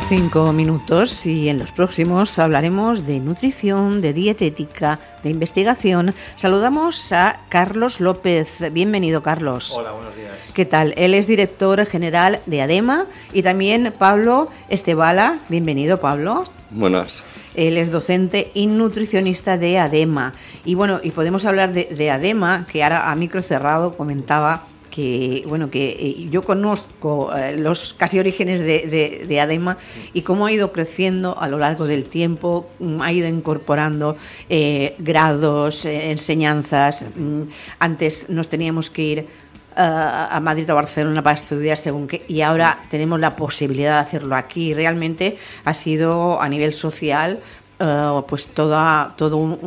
cinco minutos y en los próximos hablaremos de nutrición, de dietética, de investigación. Saludamos a Carlos López. Bienvenido, Carlos. Hola, buenos días. ¿Qué tal? Él es director general de ADEMA y también Pablo Estebala. Bienvenido, Pablo. Buenas. Él es docente y nutricionista de ADEMA. Y bueno, y podemos hablar de ADEMA, que ahora a micro cerrado comentaba que bueno que eh, yo conozco eh, los casi orígenes de, de, Adema y cómo ha ido creciendo a lo largo del tiempo, mm, ha ido incorporando eh, grados, enseñanzas. Mm, antes nos teníamos que ir a Madrid o a Barcelona para estudiar según qué, y ahora tenemos la posibilidad de hacerlo aquí. Realmente ha sido a nivel social pues toda, todo,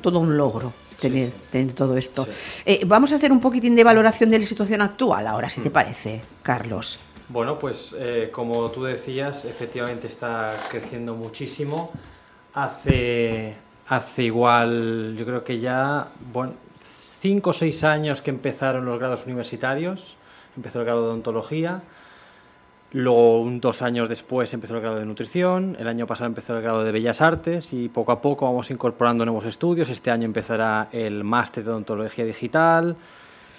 todo un logro tener, todo esto. Eh, vamos a hacer un poquitín de valoración de la situación actual ahora, si te mm. parece, Carlos. Bueno, pues eh, como tú decías, efectivamente está creciendo muchísimo. Hace, hace igual, yo creo que ya, bueno, cinco o seis años que empezaron los grados universitarios, empezó el grado de odontología Luego, dos años después, empezó el grado de nutrición, el año pasado empezó el grado de bellas artes y poco a poco vamos incorporando nuevos estudios. Este año empezará el máster de odontología digital.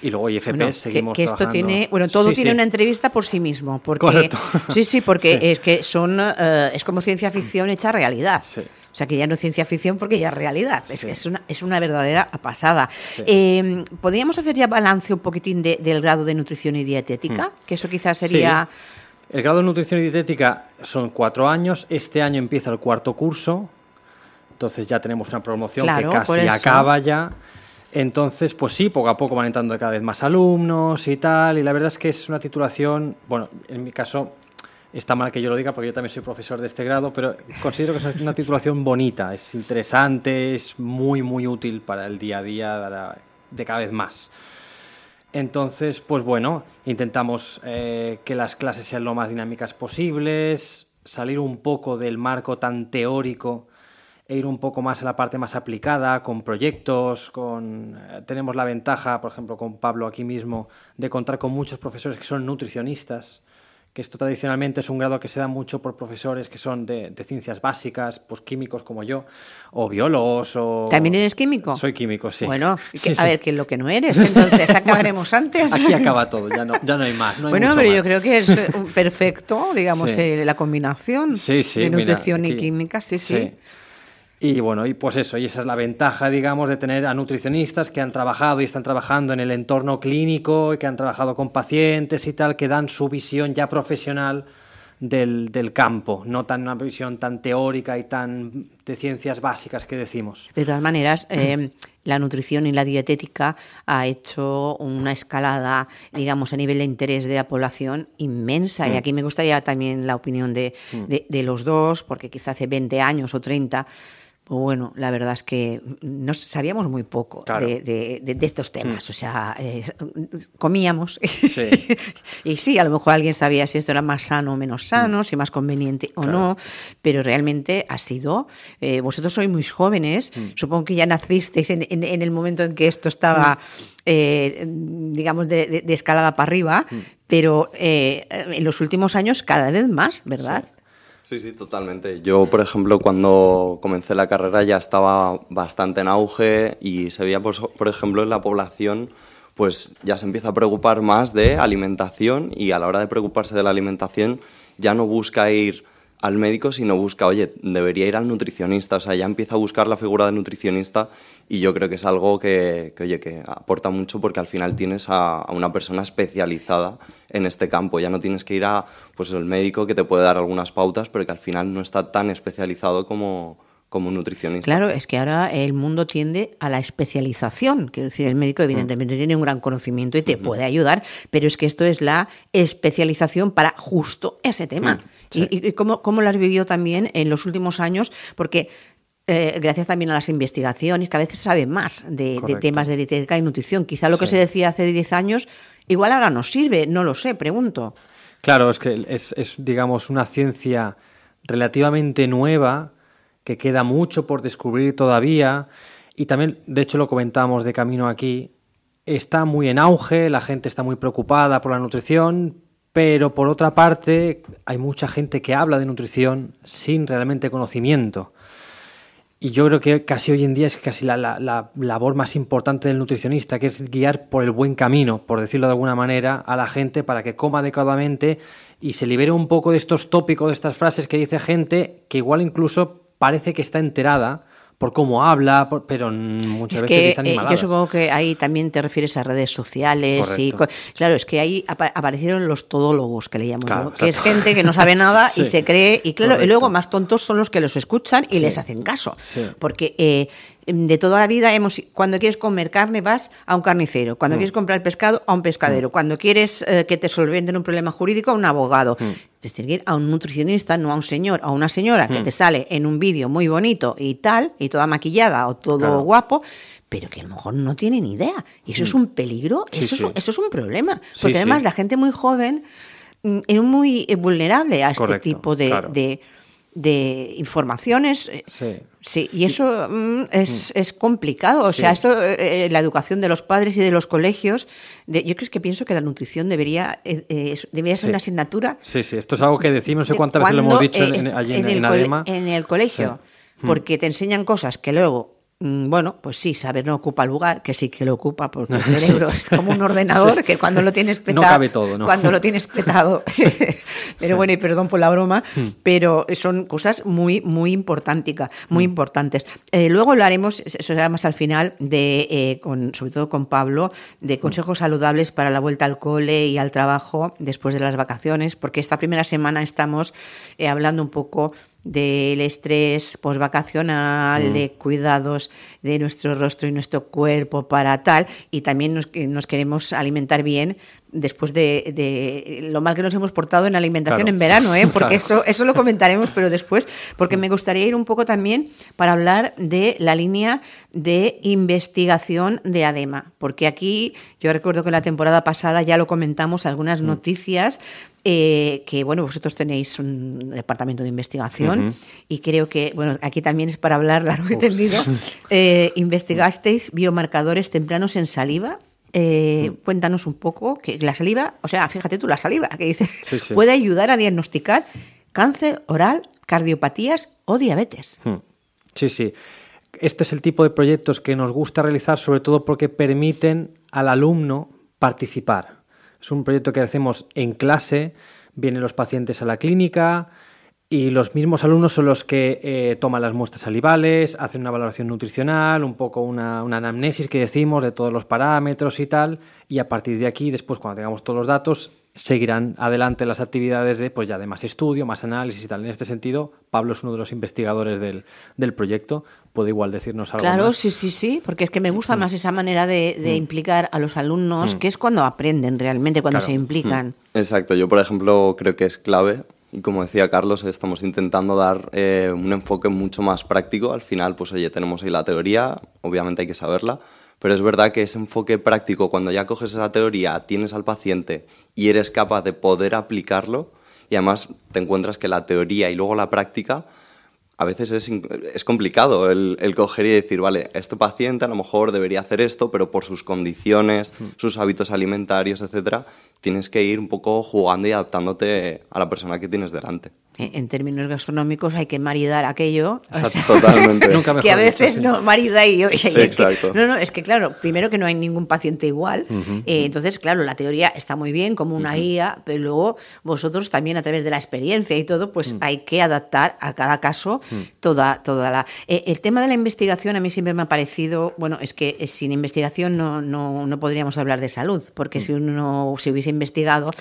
Y luego IFP seguimos esto tiene, bueno, todo tiene una entrevista por sí mismo, porque Correcto. sí, sí, porque es que son eh, es como ciencia ficción hecha realidad. O sea, que ya no es ciencia ficción porque ya es realidad. Es, es, una, es una verdadera pasada. Em, ¿Podríamos hacer ya balance un poquitín del grado de nutrición y dietética? Hmm. Que eso quizás sería... El grado de nutrición y dietética son cuatro años. Este año empieza el cuarto curso. Entonces ya tenemos una promoción que casi acaba ya. Entonces, pues sí, poco a poco van entrando cada vez más alumnos y tal. Y la verdad es que es una titulación, bueno, en mi caso está mal que yo lo diga porque yo también soy profesor de este grado, pero considero que es una titulación bonita, es interesante, es muy, muy útil para el día a día de cada vez más. Entonces, pues bueno, intentamos eh, que las clases sean lo más dinámicas posibles, salir un poco del marco tan teórico e ir un poco más a la parte más aplicada, con proyectos, con... Eh, tenemos la ventaja, por ejemplo, con Pablo aquí mismo, de contar con muchos profesores que son nutricionistas, que esto tradicionalmente es un grado que se da mucho por profesores que son de, ciencias básicas, pues químicos como yo, o biólogos, o... ¿También eres químico? Soy químico, sí. Bueno, a ver, que lo que no eres, entonces acabaremos antes. Aquí acaba todo, ya no, ya no hay más. No bueno, pero yo creo que es eh, perfecto, digamos, eh, la combinación de nutrición y química, sí. sí. Y bueno, y pues eso, y esa es la ventaja, digamos, de tener a nutricionistas que han trabajado y están trabajando en el entorno clínico, que han trabajado con pacientes y tal, que dan su visión ya profesional del, campo, no tan una visión tan teórica y tan de ciencias básicas que decimos. De todas maneras, mm. em, la nutrición y la dietética ha hecho una escalada, digamos, a nivel de interés de la población inmensa. Y mm. aquí me gustaría también la opinión de, mm. los dos, porque quizá hace 20 años o 30 pues bueno, la verdad es que no sabíamos muy poco de, estos temas. Mm. O sea, eh, comíamos. y sí, a lo mejor alguien sabía si esto era más sano o menos mm. sano, si más conveniente o no, pero realmente ha sido. Eh, vosotros sois muy jóvenes, mm. supongo que ya nacisteis en, el momento en que esto estaba, eh, digamos, de, escalada para arriba, pero en los últimos años cada vez más, ¿verdad? Sí, sí, totalmente. Yo, por ejemplo, cuando comencé la carrera ya estaba bastante en auge y se veía, pues, por ejemplo, en la población pues ya se empieza a preocupar más de alimentación y a la hora de preocuparse de la alimentación ya no busca ir al médico, no busca, oye, debería ir al nutricionista. O sea, ya empieza a buscar la figura de nutricionista y yo creo que es algo que, oye, que aporta mucho porque al final tienes a, una persona especializada en este campo. Ya no tienes que ir a, pues, el médico que te puede dar algunas pautas, pero que al final no está tan especializado como, como nutricionista. Claro, es que ahora el mundo tiende a la especialización. Que decir, el médico evidentemente mm. tiene un gran conocimiento y te puede ayudar, pero es que esto es la especialización para justo ese tema. Mm, ¿Y, cómo, cómo lo has vivido también en los últimos años? Porque eh, gracias también a las investigaciones, cada a veces sabe más de, temas de dietética y nutrición. Quizá lo que se decía hace 10 años, igual ahora nos sirve, no lo sé, pregunto. Claro, es que es, es digamos, una ciencia relativamente nueva que queda mucho por descubrir todavía y también, de hecho, lo comentamos de camino aquí, está muy en auge, la gente está muy preocupada por la nutrición, pero por otra parte hay mucha gente que habla de nutrición sin realmente conocimiento. Y yo creo que casi hoy en día es casi la, labor más importante del nutricionista, que es guiar por el buen camino, por decirlo de alguna manera, a la gente para que coma adecuadamente y se libere un poco de estos tópicos, de estas frases que dice gente que igual incluso parece que está enterada por cómo habla, pero muchas veces que, eh, Yo supongo que ahí también te refieres a redes sociales. y Claro, es que ahí aparecieron los todólogos, que le llamamos. que es gente que no sabe nada y se cree, y claro, y luego más tontos son los que los escuchan y les hacen caso. Porque eh, Em, de toda la vida hemos cuando quieres comer carne vas a un carnicero, cuando mm. quieres comprar pescado a un pescadero, mm. cuando quieres eh, que te solventen un problema jurídico a un abogado. Mm. a un nutricionista, no a un señor, a una señora que te sale en un vídeo muy bonito y tal, y toda maquillada o todo guapo, pero que a lo mejor no tiene ni idea. Y eso es un peligro, eso, Es, un problema. porque además la gente muy joven es muy vulnerable a este tipo de de informaciones. Eh, sí. y eso mm, mm. es, complicado. O sea, esto, eh, eh, la educación de los padres y de los colegios, yo creo que pienso que la nutrición debería, debería ser una asignatura. Sí, sí, esto es algo que decimos, no sé cuántas veces lo hemos dicho en el colegio, mm. porque te enseñan cosas que luego Mm, bueno, pues sí, saber no ocupa lugar, que sí que lo ocupa, porque el cerebro es como un ordenador que cuando lo tienes petado. No cabe todo, ¿no? Cuando lo tienes petado. pero bueno, y perdón por la broma, hmm. pero son cosas muy, muy, muy hmm. importantes. Eh, luego lo haremos, eso será más al final, de, eh, con, sobre todo con Pablo, de hmm. consejos saludables para la vuelta al cole y al trabajo después de las vacaciones, porque esta primera semana estamos eh, hablando un poco del estrés posvacacional, mm. de cuidados de nuestro rostro y nuestro cuerpo para tal, y también nos, queremos alimentar bien después de, lo mal que nos hemos portado en alimentación en verano, ¿eh? porque eso, eso lo comentaremos, pero después, porque me gustaría ir un poco también para hablar de la línea de investigación de ADEMA, porque aquí yo recuerdo que la temporada pasada ya lo comentamos, algunas mm. noticias eh, que bueno, vosotros tenéis un departamento de investigación y creo que, bueno, aquí también es para hablar largo y tendido, Eh, investigasteis biomarcadores tempranos en saliva. Eh, mm. Cuéntanos un poco que la saliva, o sea, fíjate tú la saliva que dices, puede ayudar a diagnosticar cáncer oral, cardiopatías o diabetes. Mm. Sí, sí. Este es el tipo de proyectos que nos gusta realizar, sobre todo porque permiten al alumno participar. Es un proyecto que hacemos en clase, vienen los pacientes a la clínica, y los mismos alumnos son los que eh, toman las muestras salivales, hacen una valoración nutricional, un poco una, anamnesis que decimos de todos los parámetros y tal. Y a partir de aquí, después, cuando tengamos todos los datos, seguirán adelante las actividades de, pues ya de más estudio, más análisis y tal. En este sentido, Pablo es uno de los investigadores del, proyecto. Puede igual decirnos algo. Claro, sí, sí, sí, porque es que me gusta más esa manera de, mm. implicar a los alumnos, mm. que es cuando aprenden realmente, cuando se implican. Mm. Exacto, yo por ejemplo creo que es clave y como decía Carlos, estamos intentando dar eh, un enfoque mucho más práctico. Al final, pues oye, tenemos ahí la teoría, obviamente hay que saberla, pero es verdad que ese enfoque práctico, cuando ya coges esa teoría, tienes al paciente y eres capaz de poder aplicarlo, y además te encuentras que la teoría y luego la práctica a veces es, es complicado el, coger y decir, vale, este paciente a lo mejor debería hacer esto, pero por sus condiciones, mm. sus hábitos alimentarios, etcétera, tienes que ir un poco jugando y adaptándote a la persona que tienes delante. En términos gastronómicos hay que maridar aquello. totalmente. que a veces no marida y, exacto. no, no, es que claro, primero que no hay ningún paciente igual. Eh, entonces, claro, la teoría está muy bien como una guía, pero luego vosotros también a través de la experiencia y todo, pues mm. hay que adaptar a cada caso Mm. toda, toda la... Eh, el tema de la investigación a mí siempre me ha parecido, bueno, es que eh, sin investigación no, podríamos hablar de salud, porque mm. si uno se hubiese investigado,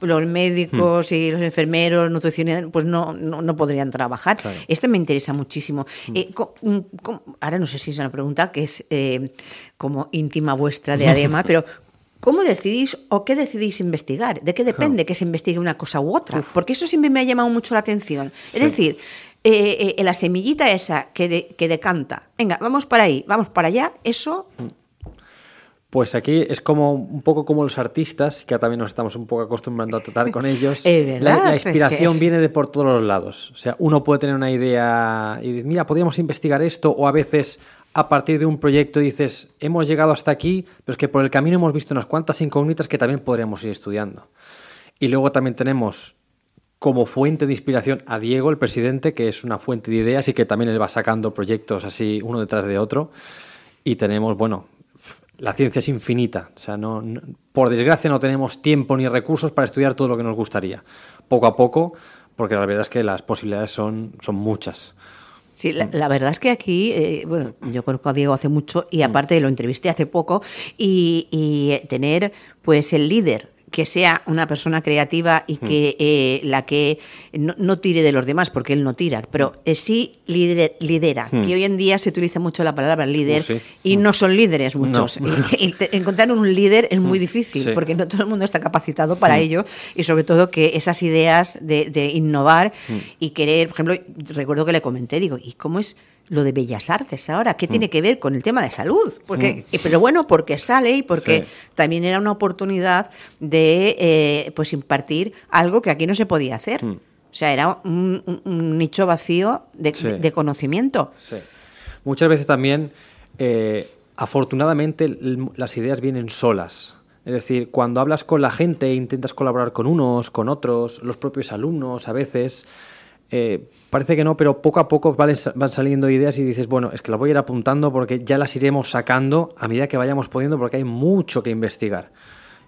los médicos mm. y los enfermeros, nutricionistas, pues no, no, podrían trabajar. esto Este me interesa muchísimo. Eh, ahora no sé si es una pregunta que es como íntima vuestra de Adema, pero ¿Cómo decidís o qué decidís investigar? ¿De qué depende que se investigue una cosa u otra? Porque eso siempre me ha llamado mucho la atención. Es decir, eh, eh, eh, la semillita esa que, que decanta. Venga, vamos para ahí, vamos para allá, eso... Pues aquí es como un poco como los artistas, que también nos estamos un poco acostumbrando a tratar con ellos. la, inspiración viene de por todos los lados. O sea, uno puede tener una idea y decir, mira, podríamos investigar esto, o a veces a partir de un proyecto dices, hemos llegado hasta aquí, pero es que por el camino hemos visto unas cuantas incógnitas que también podríamos ir estudiando. Y luego también tenemos como fuente de inspiración a Diego, el presidente, que es una fuente de ideas y que también él va sacando proyectos así uno detrás de otro. Y tenemos, bueno, la ciencia es infinita. O sea, no, por desgracia no tenemos tiempo ni recursos para estudiar todo lo que nos gustaría. Poco a poco, porque la verdad es que las posibilidades son, son muchas. Sí, la, verdad es que aquí, eh, bueno, yo conozco a Diego hace mucho y mm. aparte lo entrevisté hace poco y, y eh, tener pues el líder que sea una persona creativa y hmm. que eh, la que no, tire de los demás, porque él no tira, pero eh, sí lidera, hmm. que hoy en día se utiliza mucho la palabra líder y no hmm. son líderes muchos. encontrar un líder es muy difícil, porque no todo el mundo está capacitado para ello y sobre todo que esas ideas de, innovar y querer, por ejemplo, recuerdo que le comenté, digo, ¿y cómo es? lo de Bellas Artes ahora, ¿qué tiene mm. que ver con el tema de salud? Porque, mm. eh, Pero bueno, porque sale y porque también era una oportunidad de eh, pues impartir algo que aquí no se podía hacer. Mm. O sea, era un, nicho vacío de, conocimiento. Muchas veces también, eh, afortunadamente, las ideas vienen solas. Es decir, cuando hablas con la gente, intentas colaborar con unos, con otros, los propios alumnos a veces, eh, parece que no, pero poco a poco van saliendo ideas y dices, bueno, es que las voy a ir apuntando porque ya las iremos sacando a medida que vayamos poniendo porque hay mucho que investigar.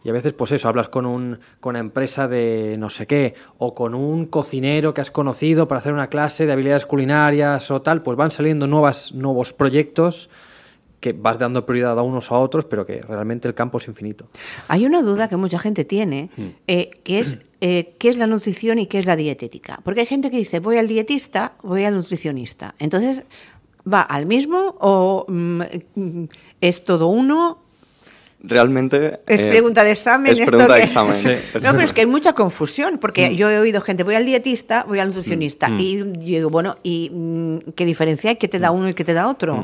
Y a veces, pues eso, hablas con, un, con una empresa de no sé qué, o con un cocinero que has conocido para hacer una clase de habilidades culinarias o tal, pues van saliendo nuevas, nuevos proyectos que vas dando prioridad a unos a otros, pero que realmente el campo es infinito. Hay una duda que mucha gente tiene, hmm. eh, que es eh, qué es la nutrición y qué es la dietética. Porque hay gente que dice, voy al dietista, voy al nutricionista. Entonces, ¿va al mismo o mm, es todo uno? Realmente... Es eh, pregunta de examen. Es pregunta de examen. no, pero es que hay mucha confusión, porque hmm. yo he oído gente, voy al dietista, voy al nutricionista, hmm. y digo, bueno, ¿y mm, qué diferencia hay ¿Qué te da uno y qué te da otro?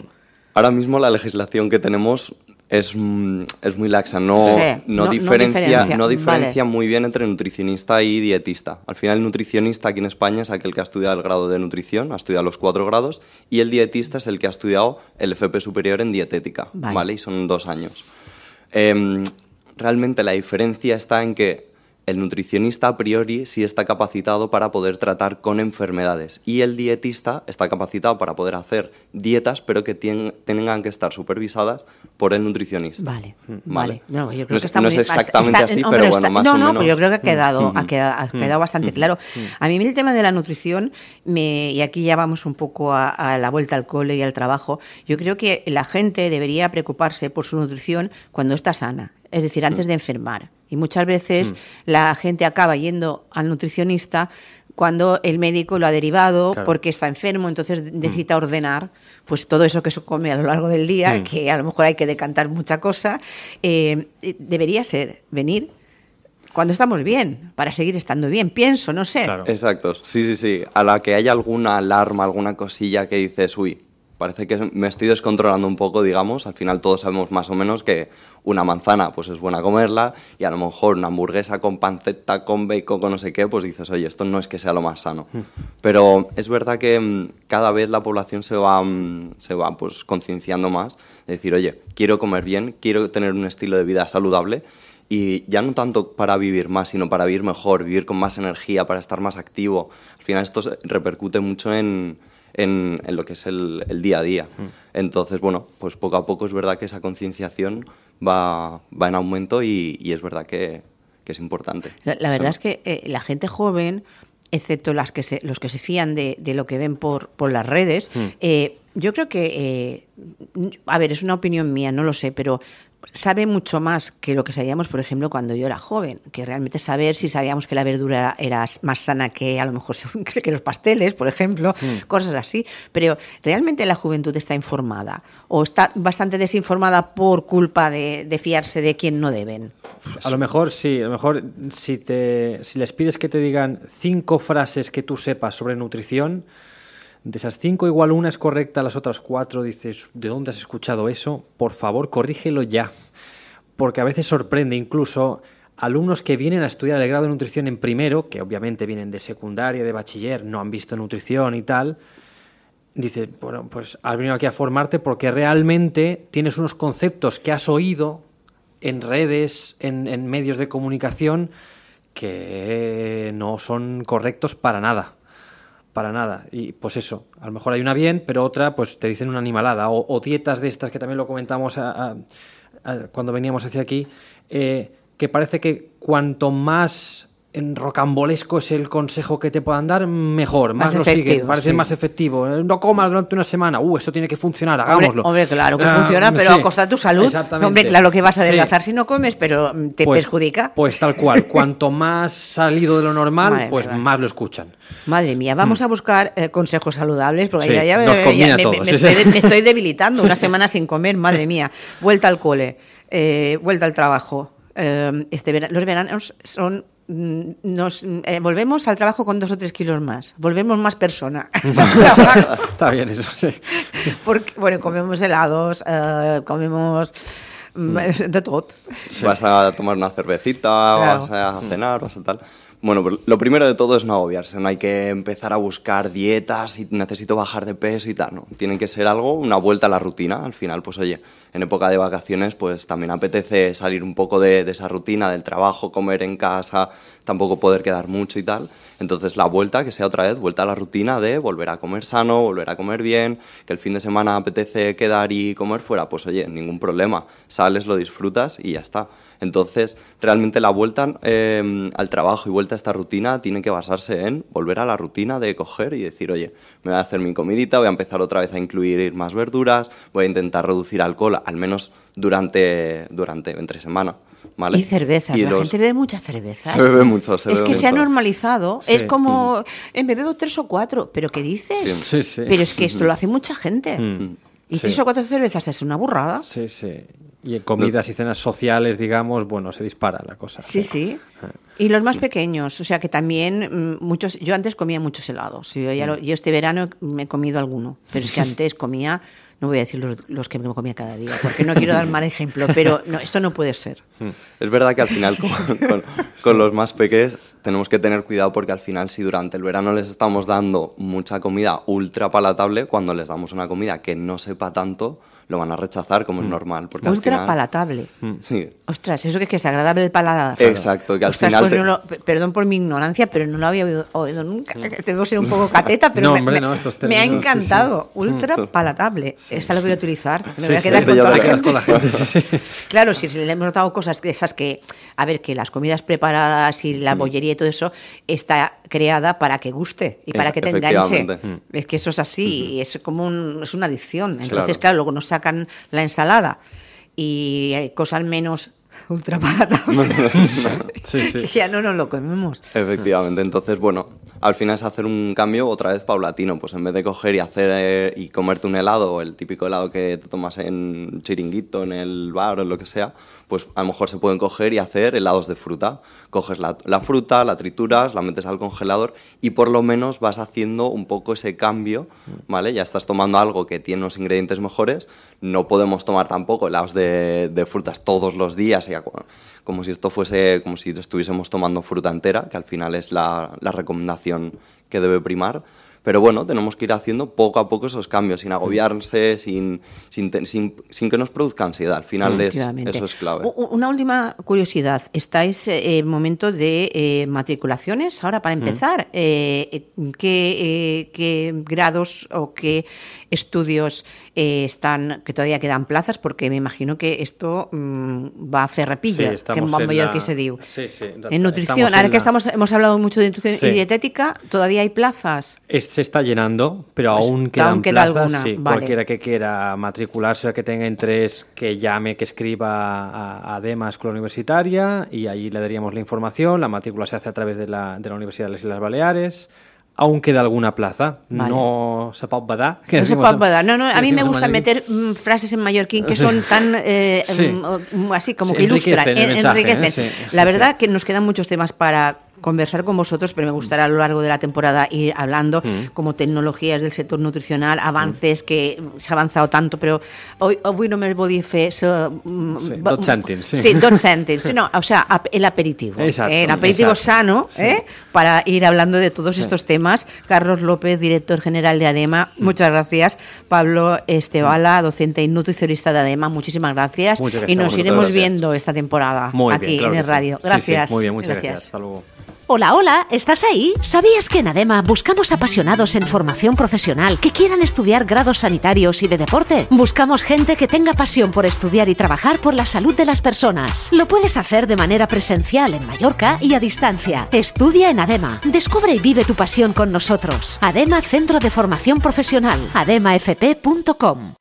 Ahora mismo la legislación que tenemos es, mm, muy laxa, no, no, diferencia, no diferencia, muy bien entre nutricionista y dietista. Al final el nutricionista aquí en España es aquel que ha estudiado el grado de nutrición, ha estudiado los cuatro grados, y el dietista es el que ha estudiado el FP superior en dietética, vale, y son dos años. Em, realmente la diferencia está en que el nutricionista a priori sí está capacitado para poder tratar con enfermedades y el dietista está capacitado para poder hacer dietas, pero que tengan que estar supervisadas por el nutricionista. Vale, vale. No, yo creo que está es exactamente así, pero bueno, más no, No, yo creo que ha quedado, ha quedado, bastante claro. A mí el tema de la nutrición, me, y aquí ya vamos un poco a la vuelta al cole y al trabajo, yo creo que la gente debería preocuparse por su nutrición cuando está sana es decir, antes mm. de enfermar. Y muchas veces mm. la gente acaba yendo al nutricionista cuando el médico lo ha derivado porque está enfermo, entonces mm. necesita ordenar pues todo eso que se come a lo largo del día, que a lo mejor hay que decantar mucha cosa, eh, debería ser venir cuando estamos bien, para seguir estando bien, pienso, no sé. Exacto, sí, sí, sí. A la que haya alguna alarma, alguna cosilla que dices, uy, parece que me estoy descontrolando un poco, digamos, al final todos sabemos más o menos que una manzana pues es buena comerla y a lo mejor una hamburguesa con panceta, con bacon, con no sé qué, pues dices, oye, esto no es que sea lo más sano. Hmm. Pero es verdad que mm, cada vez la población se va, mm, se va pues concienciando más, decir, oye, quiero comer bien, quiero tener un estilo de vida saludable y ya no tanto para vivir más, sino para vivir mejor, vivir con más energía, para estar más activo. Al final esto repercute mucho en en, lo que es el, día a día. Mm. Entonces, bueno, pues poco a poco es verdad que esa concienciación va, va en aumento y, es verdad que, es importante. La, verdad es que eh, la gente joven excepto las que los que se fían de, lo que ven por, las redes, mm. eh, yo creo que, eh, a ver, es una opinión mía, no lo sé, pero sabe mucho más que lo que sabíamos, por ejemplo, cuando yo era joven, que realmente saber si sabíamos que la verdura era más sana que a lo mejor que los pasteles, por ejemplo, hmm. cosas así. Pero realmente la juventud está informada o está bastante desinformada por culpa de, de fiarse de quien no deben. A lo mejor sí, a lo mejor si, te, si les pides que te digan cinco frases que tú sepas sobre nutrición, de esas cinco, igual una es correcta, las otras cuatro dices, ¿de dónde has escuchado eso? Por favor, corrígelo ya. Porque a veces sorprende incluso alumnos que vienen a estudiar el grado de nutrición en primero, que obviamente vienen de secundaria, de bachiller, no han visto nutrición y tal, dices, bueno, pues has venido aquí a formarte porque realmente tienes unos conceptos que has oído en redes, en, en medios de comunicación, que no son correctos para nada para nada. Y pues eso, a lo mejor hay una bien, pero otra pues te dicen una animalada. O, dietas de estas que también lo comentamos cuando veníamos hacia aquí, eh, que parece que cuanto más en rocambolesco es el consejo que te puedan dar, mejor, más, más parece más efectivo. No comas durante una semana, uh, esto tiene que funcionar, hagámoslo. Hombre, claro que ah, funciona, pero a costa de tu salud. Hombre, claro que vas a adelgazar si no comes, pero mm, te pues, perjudica. Pues tal cual, cuanto más salido de lo normal, pues más lo escuchan. Madre mía, vamos mm. a buscar eh, consejos saludables, porque ya, ya, me, me, estoy, debilitando una semana sin comer, madre mía. Vuelta al cole, eh, vuelta al trabajo. Eh, este los veranos son Mm, nos eh, volvemos al trabajo con dos o tres kilos más, volvemos más persona. Está bien eso, sí. Porque, bueno, comemos helados, eh, comemos mm, mm. de todo. Vas a tomar una cervecita, vas a cenar, vas a tal. Bueno, lo primero de todo es no obviarse, no hay que empezar a buscar dietas y necesito bajar de peso y tal, no. Tiene que ser algo, una vuelta a la rutina. Al final, pues oye, en época de vacaciones, pues también apetece salir un poco de esa rutina, del trabajo, comer en casa, tampoco poder quedar mucho y tal. Entonces, la vuelta, que sea otra vez, vuelta a la rutina de volver a comer sano, volver a comer bien, que el fin de semana apetece quedar y comer fuera, pues oye, ningún problema. Sales, lo disfrutas y ya está. Entonces, realmente la vuelta em, al trabajo y vuelta a esta rutina tiene que basarse en volver a la rutina de coger y decir, oye, me voy a hacer mi comidita, voy a empezar otra vez a incluir más verduras, voy a intentar reducir alcohol, al menos durante, durante entre semana. ¿Vale? Y cerveza, la gente bebe mucha cerveza. Se ¿eh? bebe mucho, se Es que se ha normalizado, es como, mm. eh, me bebo tres o cuatro, pero ¿qué dices? Sí. Sí, pero es que esto lo hace mucha gente. Mm. Y tres o cuatro cervezas es una burrada. Sí, sí. Y en comidas y cenas sociales, digamos, bueno, se dispara la cosa. Sí, sí. Eh. Y los más pequeños, o sea que también mm, muchos, yo antes comía muchos helados, mm. yo, este verano me he comido alguno, pero es que antes comía, no voy a decir los, que me comía cada día, porque no quiero dar mal ejemplo, pero esto no puede ser. Mm. Es verdad que al final con, con los más pequeños tenemos que tener cuidado porque al final si durante el verano les estamos dando mucha comida ultra palatable, cuando les damos una comida que no sepa tanto, lo van a rechazar como es mm. normal. Porque Ultra palatable. Mm. Sí. Ostras, eso que es que es agradable el paladar. Exacto, que al final. Pues perdón por mi ignorancia, pero no lo había oído, oído nunca. Mm. Debo ser un poco cateta, pero me, ha encantado. Ultra palatable. Esta lo voy a utilizar. Me voy a quedar con claro, si le hemos notado cosas de esas que, a ver, que las comidas preparadas y la bollería y todo eso está creada para que guste y para que te enganche. Mm. Es que eso es así, es como es una adicción. Entonces, claro. luego nos sacan la ensalada y hay cosas menos ultra Ya no nos lo comemos. Efectivamente, entonces, bueno, al final es hacer un cambio otra vez paulatino, pues en vez de coger y hacer eh, y comerte un helado, el típico helado que te tomas en chiringuito, en el bar o lo que sea, pues a lo mejor se pueden coger y hacer helados de fruta. Coges la, fruta, la trituras, la metes al congelador y por lo menos vas haciendo un poco ese cambio, ¿vale? Ya estás tomando algo que tiene unos ingredientes mejores. No podemos tomar tampoco helados de, frutas todos los días, como si esto fuese, como si estuviésemos tomando fruta entera, que al final es la recomendación que debe primar pero bueno, tenemos que ir haciendo poco a poco esos cambios, sin agobiarse, sin, sin, sin, que nos produzca ansiedad. Al final es, eso es clave. Una última curiosidad. Estáis en eh, momento de eh, matriculaciones ahora para mm. empezar. Eh, ¿qué, grados o qué estudios están que todavía quedan plazas? Porque me imagino que esto mm, va a ferrepilla, sí, que en mayor que se dio. Sí, sí, en nutrición, ahora que estamos, hemos hablado mucho de nutrición y dietética, ¿todavía hay plazas? se está llenando, pero pues aún quedan plazas. Cualquiera que quiera matricularse o que tenga interés, que llame, que escriba a, a DEMA Escuela Universitaria y allí le daríamos la información. La matrícula se hace a través de la, de la Universidad de las Islas Baleares aún queda alguna plaza. No se puede. dar no se No, no, a mí me gusta meter mm, frases en mallorquín que son tan eh, mm, mm, así, como que ilustran, enriquecen. Eh, ¿eh? la verdad que nos quedan muchos temas para conversar con vosotros, pero me gustará a lo largo de la temporada ir hablando mm. como tecnologías del sector nutricional, avances que se ha avanzado tanto, pero hoy, no me voy a decir dos Sí, sí o sea, el aperitivo. ¿eh? el aperitivo sano ¿eh? para ir hablando de todos estos temas. Carlos López, director general de ADEMA, mm. muchas gracias. Pablo Estebala, mm. docente y nutricionista de ADEMA, muchísimas gracias. gracias y nos iremos viendo esta temporada aquí en el radio. Gracias. muchas gracias. Hasta luego. Hola, hola, ¿estás ahí? ¿Sabías que en ADEMA buscamos apasionados en formación profesional que quieran estudiar grados sanitarios y de deporte? Buscamos gente que tenga pasión por estudiar y trabajar por la salud de las personas. Lo puedes hacer de manera presencial en Mallorca y a distancia. Estudia en ADEMA. Descubre y vive tu pasión con nosotros. ADEMA Centro de Formación Profesional. ademafp.com